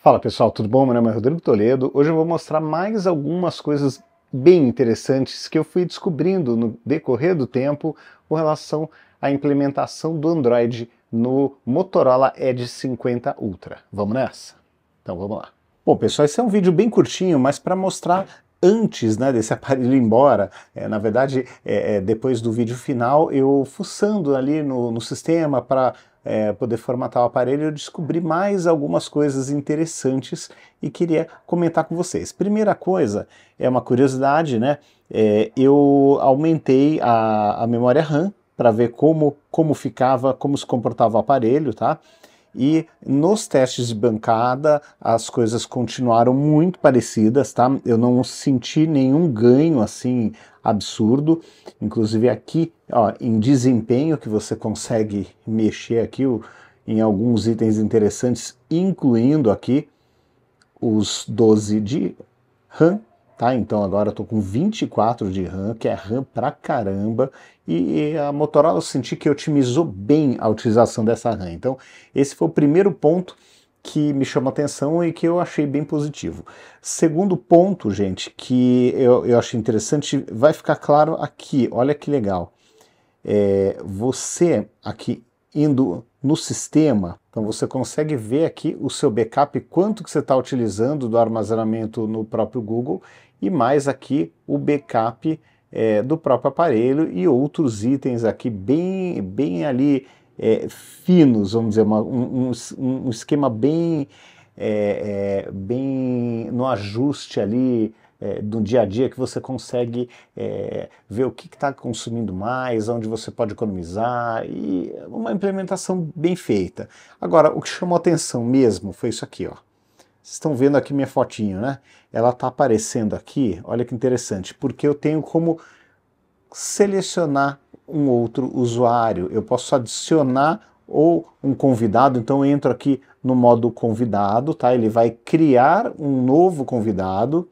Fala pessoal, tudo bom? Meu nome é Rodrigo Toledo. Hoje eu vou mostrar mais algumas coisas bem interessantes que eu fui descobrindo no decorrer do tempo com relação à implementação do Android no Motorola Edge 50 Ultra. Vamos nessa? Então vamos lá. Bom pessoal, esse é um vídeo bem curtinho, mas para mostrar antes né, desse aparelho ir embora, é, na verdade, é, é, depois do vídeo final, eu fuçando ali no, no sistema para é, poder formatar o aparelho, eu descobri mais algumas coisas interessantes e queria comentar com vocês. Primeira coisa, é uma curiosidade, né? É, eu aumentei a, a memória RAM para ver como, como ficava, como se comportava o aparelho, tá? E nos testes de bancada as coisas continuaram muito parecidas, tá? Eu não senti nenhum ganho assim absurdo. Inclusive aqui, ó, em desempenho, que você consegue mexer aqui o, em alguns itens interessantes, incluindo aqui os 12 de RAM, tá? Então agora eu tô com 24 de RAM, que é RAM pra caramba, e a Motorola eu senti que otimizou bem a utilização dessa RAM. Então esse foi o primeiro ponto que me chama atenção e que eu achei bem positivo. Segundo ponto, gente, que eu, eu acho interessante, vai ficar claro aqui, olha que legal. É, você aqui indo no sistema, então você consegue ver aqui o seu backup, quanto que você está utilizando do armazenamento no próprio Google e mais aqui o backup é, do próprio aparelho e outros itens aqui bem, bem ali é, finos, vamos dizer, uma, um, um, um, esquema bem, é, é, bem no ajuste ali é, do dia a dia que você consegue é, ver o que está consumindo mais, onde você pode economizar e uma implementação bem feita. Agora, o que chamou atenção mesmo foi isso aqui, ó. Vocês estão vendo aqui minha fotinho, né? Ela está aparecendo aqui, olha que interessante, porque eu tenho como selecionar um outro usuário, eu posso adicionar ou um convidado, então eu entro aqui no modo convidado, tá? Ele vai criar um novo convidado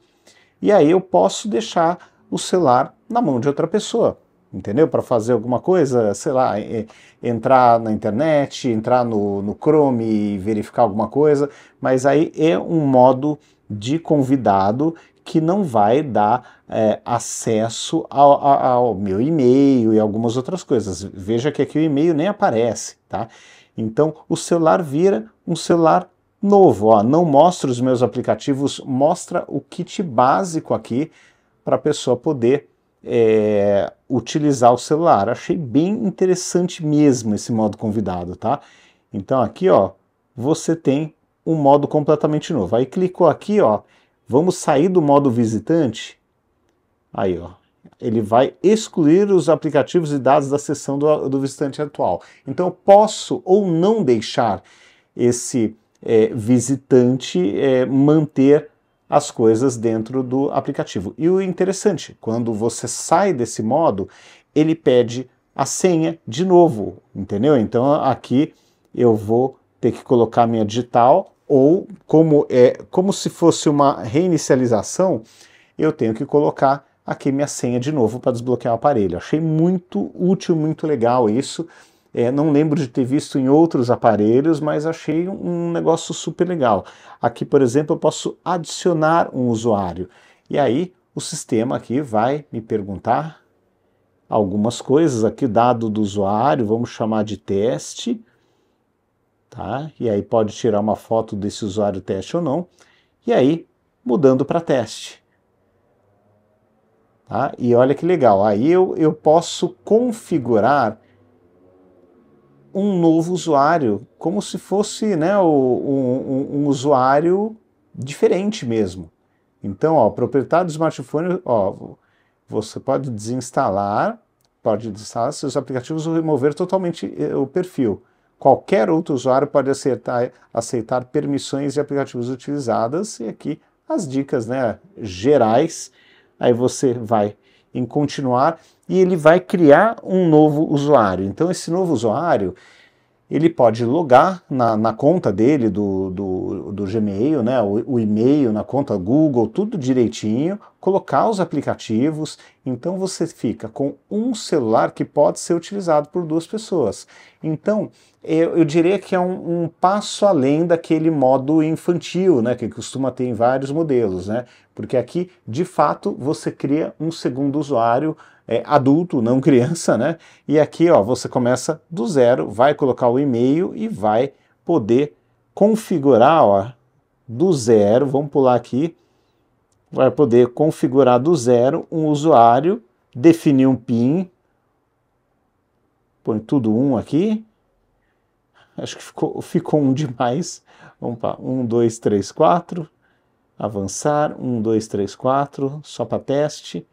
e aí eu posso deixar o celular na mão de outra pessoa, entendeu? Para fazer alguma coisa, sei lá, é, entrar na internet, entrar no, no Chrome, verificar alguma coisa, mas aí é um modo de convidado que não vai dar é, acesso ao, ao, meu e-mail e algumas outras coisas. Veja que aqui o e-mail nem aparece, tá? Então o celular vira um celular novo. Ó, não mostra os meus aplicativos, mostra o kit básico aqui para a pessoa poder é, utilizar o celular. Achei bem interessante mesmo esse modo convidado, tá? Então aqui, ó, você tem um modo completamente novo. Aí clicou aqui, ó, vamos sair do modo visitante. Aí, ó, ele vai excluir os aplicativos e dados da seção do, do visitante atual. Então, eu posso ou não deixar esse é, visitante é, manter as coisas dentro do aplicativo. E o interessante, quando você sai desse modo, ele pede a senha de novo, entendeu? Então aqui eu vou ter que colocar minha digital ou como é como se fosse uma reinicialização, eu tenho que colocar aqui minha senha de novo para desbloquear o aparelho. Achei muito útil, muito legal isso. É, não lembro de ter visto em outros aparelhos, mas achei um negócio super legal. Aqui, por exemplo, eu posso adicionar um usuário. E aí o sistema aqui vai me perguntar algumas coisas aqui, dado do usuário, vamos chamar de teste tá? E aí pode tirar uma foto desse usuário teste ou não, e aí mudando para teste. Tá? E olha que legal, aí eu, eu posso configurar um novo usuário, como se fosse né, um, um, um usuário diferente mesmo. Então, ó, proprietário do smartphone, ó, você pode desinstalar, pode desinstalar seus aplicativos ou remover totalmente eh, o perfil. Qualquer outro usuário pode aceitar, aceitar permissões e aplicativos utilizadas, e aqui as dicas né, gerais. Aí você vai em continuar e ele vai criar um novo usuário. Então, esse novo usuário ele pode logar na, na conta dele do, do, do Gmail, né, o, o e-mail, na conta Google, tudo direitinho, colocar os aplicativos, então você fica com um celular que pode ser utilizado por duas pessoas. Então, eu, eu diria que é um, um, passo além daquele modo infantil, né, que costuma ter em vários modelos, né? Porque aqui, de fato, você cria um segundo usuário é, adulto, não criança, né? E aqui, ó, você começa do zero, vai colocar o e-mail e vai poder configurar, ó, do zero, vamos pular aqui, vai poder configurar do zero um usuário, definir um PIN, põe tudo um aqui, acho que ficou, ficou um demais, vamos para 1, 2, 3, 4, avançar, 1, 2, 3, 4, só para teste,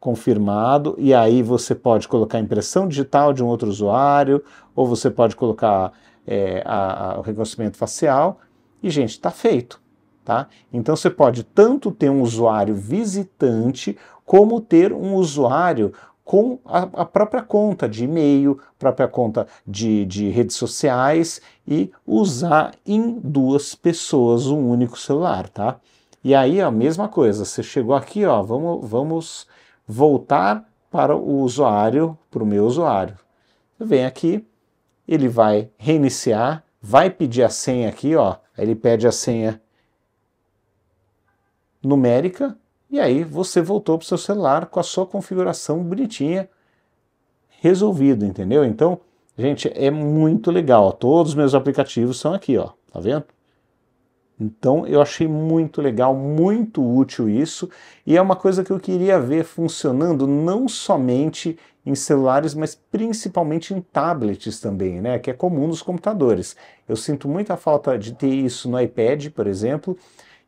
confirmado, e aí você pode colocar a impressão digital de um outro usuário, ou você pode colocar é, a, a, o reconhecimento facial, e gente, está feito. Tá? Então você pode tanto ter um usuário visitante, como ter um usuário com a, a própria conta de e-mail, própria conta de, de, redes sociais e usar em duas pessoas um único celular, tá? E aí a mesma coisa, você chegou aqui, ó, vamos, vamos voltar para o usuário, para o meu usuário. Vem aqui, ele vai reiniciar, vai pedir a senha aqui, ó, ele pede a senha numérica e aí você voltou para o seu celular com a sua configuração bonitinha resolvido, entendeu? Então, gente, é muito legal. Ó, todos os meus aplicativos são aqui, ó, tá vendo? Então eu achei muito legal, muito útil isso, e é uma coisa que eu queria ver funcionando não somente em celulares, mas principalmente em tablets também, né? Que é comum nos computadores. Eu sinto muita falta de ter isso no iPad, por exemplo,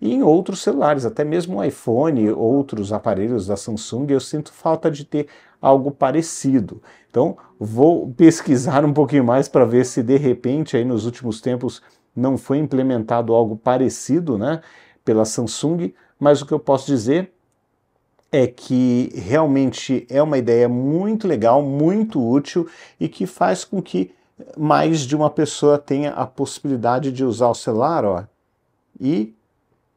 e em outros celulares, até mesmo o iPhone, outros aparelhos da Samsung, eu sinto falta de ter algo parecido. Então, vou pesquisar um pouquinho mais para ver se de repente aí nos últimos tempos não foi implementado algo parecido, né, pela Samsung, mas o que eu posso dizer é que realmente é uma ideia muito legal, muito útil e que faz com que mais de uma pessoa tenha a possibilidade de usar o celular, ó, e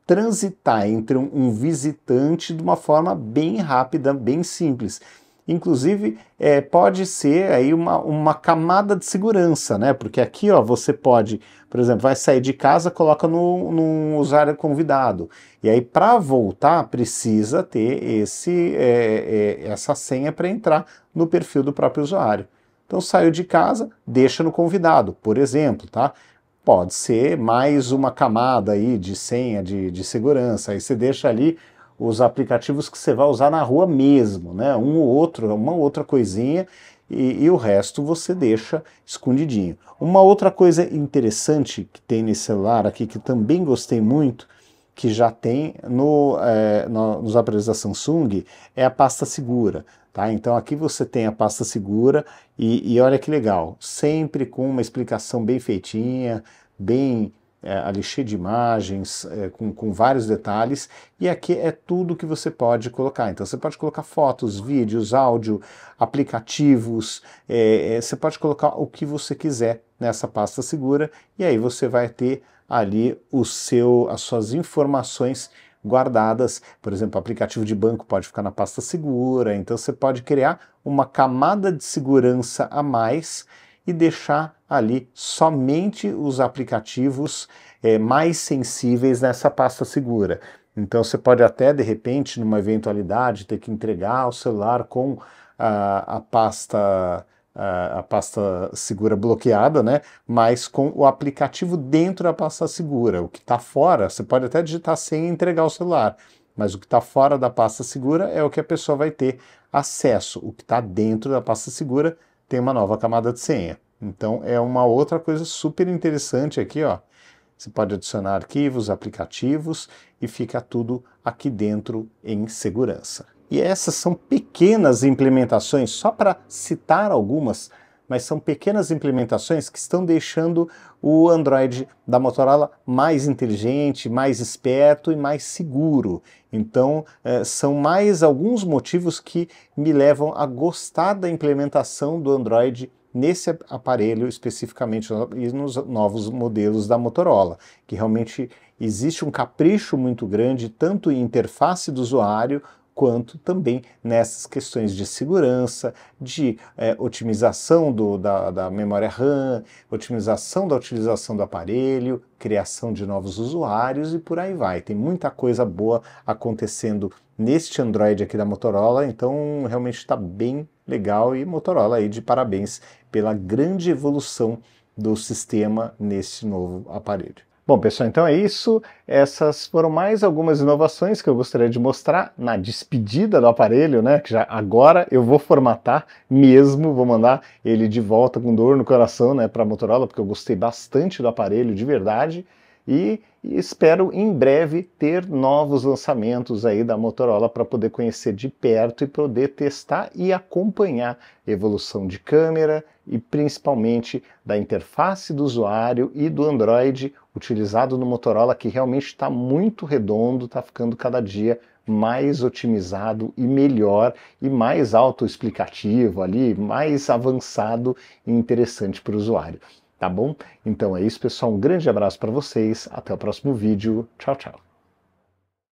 transitar entre um visitante de uma forma bem rápida, bem simples. Inclusive, é, pode ser aí uma, uma camada de segurança, né? Porque aqui, ó, você pode, por exemplo, vai sair de casa, coloca no, no usuário convidado. E aí, para voltar, precisa ter esse, é, é, essa senha para entrar no perfil do próprio usuário. Então, saiu de casa, deixa no convidado, por exemplo, tá? pode ser mais uma camada aí de senha, de, de segurança. Aí você deixa ali os aplicativos que você vai usar na rua mesmo, né? Um ou outro, uma outra coisinha e, e, o resto você deixa escondidinho. Uma outra coisa interessante que tem nesse celular aqui que também gostei muito que já tem no, é, no, nos aparelhos da Samsung é a pasta segura. Tá? Então aqui você tem a pasta segura e, e olha que legal, sempre com uma explicação bem feitinha, bem é, ali cheio de imagens, é, com, com vários detalhes, e aqui é tudo que você pode colocar. Então você pode colocar fotos, vídeos, áudio, aplicativos, é, é você pode colocar o que você quiser nessa pasta segura, e aí você vai ter ali o seu, as suas informações guardadas. Por exemplo, aplicativo de banco pode ficar na pasta segura, então você pode criar uma camada de segurança a mais e deixar ali somente os aplicativos é, mais sensíveis nessa pasta segura. Então você pode até, de repente, numa eventualidade, ter que entregar o celular com a, a pasta a, a, pasta segura bloqueada, né? Mas com o aplicativo dentro da pasta segura. O que está fora, você pode até digitar sem entregar o celular, mas o que está fora da pasta segura é o que a pessoa vai ter acesso. O que está dentro da pasta segura tem uma nova camada de senha. Então é uma outra coisa super interessante aqui, ó. Você pode adicionar arquivos, aplicativos e fica tudo aqui dentro em segurança. E essas são pequenas implementações, só para citar algumas, mas são pequenas implementações que estão deixando o Android da Motorola mais inteligente, mais esperto e mais seguro. Então, eh, são mais alguns motivos que me levam a gostar da implementação do Android nesse aparelho especificamente e nos novos modelos da Motorola, que realmente existe um capricho muito grande tanto em interface do usuário quanto também nessas questões de segurança, de é, otimização do, da, da memória RAM, otimização da utilização do aparelho, criação de novos usuários e por aí vai. Tem muita coisa boa acontecendo neste Android aqui da Motorola, então realmente está bem legal e Motorola aí de parabéns pela grande evolução do sistema nesse novo aparelho. Bom, pessoal, então é isso. Essas foram mais algumas inovações que eu gostaria de mostrar na despedida do aparelho, né? Que já agora eu vou formatar mesmo, vou mandar ele de volta com dor no coração, né, para a Motorola, porque eu gostei bastante do aparelho, de verdade e espero em breve ter novos lançamentos aí da Motorola para poder conhecer de perto e poder testar e acompanhar evolução de câmera e principalmente da interface do usuário e do Android utilizado no Motorola que realmente está muito redondo, está ficando cada dia mais otimizado e melhor e mais autoexplicativo ali, mais avançado e interessante para o usuário. Tá bom? Então é isso, pessoal. Um grande abraço para vocês. Até o próximo vídeo. Tchau, tchau.